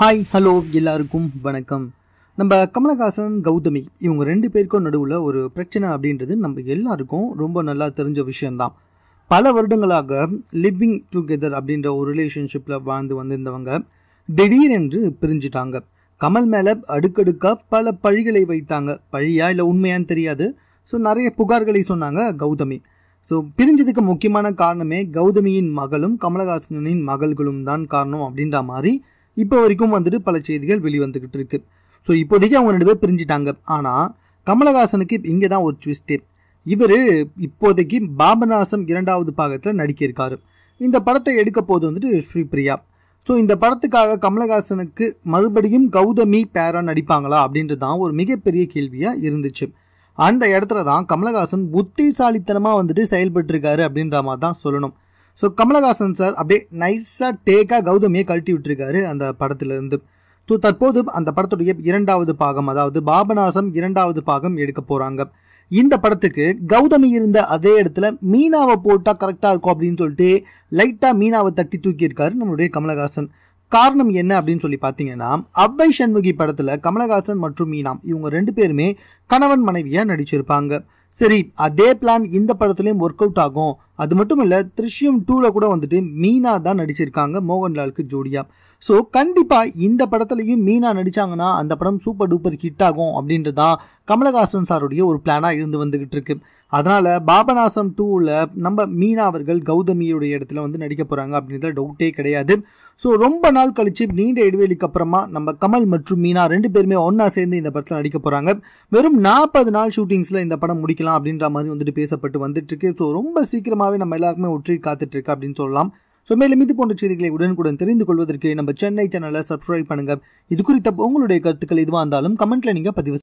hi hello எல்லாருக்கும் வணக்கம் நம்ம கமலஹாசன் கௌதமி இவங்க ரெண்டு பேருக்கும் நடுவில் ஒரு பிரச்சனை அப்படின்றது நம்ம எல்லாருக்கும் ரொம்ப நல்லா தெரிஞ்ச விஷயந்தான் பல வருடங்களாக லிவிங் டுகெதர் அப்படின்ற ஒரு ரிலேஷன்ஷிப்பில் வாழ்ந்து வந்திருந்தவங்க திடீரென்று பிரிஞ்சிட்டாங்க கமல் மேலே அடுக்கடுக்காக பல பழிகளை வைத்தாங்க பழியா இல்லை உண்மையான்னு தெரியாது ஸோ நிறைய புகார்களை சொன்னாங்க கௌதமி ஸோ பிரிஞ்சதுக்கு முக்கியமான காரணமே கௌதமியின் மகளும் கமலஹாசனின் மகள்களும் தான் காரணம் அப்படின்ற மாதிரி இப்போ வரைக்கும் வந்துட்டு பல செய்திகள் வெளிவந்துக்கிட்டு இருக்கு ஸோ இப்போதைக்கு அவங்க ரெண்டு பேர் பிரிஞ்சிட்டாங்க ஆனால் கமலஹாசனுக்கு இங்கே தான் ஒரு ட்விஸ்டே இவர் இப்போதைக்கு பாபநாசம் இரண்டாவது பாகத்தில் நடிக்க இந்த படத்தை எடுக்க போது வந்துட்டு ஸ்ரீபிரியா ஸோ இந்த படத்துக்காக கமலஹாசனுக்கு மறுபடியும் கௌதமி பேரா நடிப்பாங்களா அப்படின்றது தான் ஒரு மிகப்பெரிய கேள்வியாக இருந்துச்சு அந்த இடத்துல தான் கமலஹாசன் புத்திசாலித்தனமாக வந்துட்டு செயல்பட்டிருக்காரு அப்படின்ற மாதிரி தான் சொல்லணும் ஸோ கமலஹாசன் சார் அப்படியே நைஸாக டேக்காக கௌதமியை கழட்டி விட்டுருக்காரு அந்த படத்துலேருந்து ஸோ தற்போது அந்த படத்துடைய இரண்டாவது பாகம் அதாவது பாபநாசம் இரண்டாவது பாகம் எடுக்க போகிறாங்க இந்த படத்துக்கு கௌதமி இருந்த அதே இடத்துல மீனாவை போட்டால் கரெக்டாக இருக்கும் அப்படின்னு சொல்லிட்டு லைட்டாக மீனாவை தட்டி தூக்கியிருக்காரு நம்மளுடைய கமலஹாசன் காரணம் என்ன அப்படின்னு சொல்லி பார்த்தீங்கன்னா அவ்வை சண்முகி படத்தில் கமலஹாசன் மற்றும் மீனா இவங்க ரெண்டு பேருமே கணவன் மனைவியாக நடிச்சிருப்பாங்க சரி அதே பிளான் இந்த படத்துலேயும் ஒர்க் அவுட் ஆகும் அது மட்டும் இல்லை திருஷ்யம் டூவில் கூட வந்துட்டு மீனா தான் நடிச்சிருக்காங்க மோகன்லாலுக்கு ஜோடியா ஸோ கண்டிப்பாக இந்த படத்துலையும் மீனா நடித்தாங்கன்னா அந்த படம் சூப்பர் டூப்பர் ஹிட் ஆகும் அப்படின்றதான் கமலஹாசன் சாருடைய ஒரு பிளானாக இருந்து வந்துகிட்டு இருக்கு அதனால் பாபநாசம் டூவில் நம்ம மீனா அவர்கள் கௌதமியுடைய இடத்துல வந்து நடிக்க போகிறாங்க அப்படின்றத டவுட்டே கிடையாது ஸோ ரொம்ப நாள் கழித்து நீண்ட இடைவெளிக்கு அப்புறமா நம்ம கமல் மற்றும் மீனா ரெண்டு பேருமே ஒன்றா சேர்ந்து இந்த படத்தில் நடிக்க போகிறாங்க வெறும் நாற்பது நாள் ஷூட்டிங்ஸில் இந்த படம் முடிக்கலாம் அப்படின்ற மாதிரி வந்துட்டு பேசப்பட்டு வந்துட்டு இருக்கு ஸோ ரொம்ப சீக்கிரமாக நிஜமாவே நம்ம எல்லாருக்குமே ஒற்றி காத்துட்டு இருக்கு அப்படின்னு சொல்லலாம் ஸோ மேலும் இது போன்ற செய்திகளை உடனுக்குடன் தெரிந்து கொள்வதற்கு நம்ம சென்னை சேனலை சப்ஸ்கிரைப் பண்ணுங்க இது குறித்த உங்களுடைய கருத்துக்கள் எதுவாக இருந்தாலும் கமெண்ட்ல நீங்க பதிவு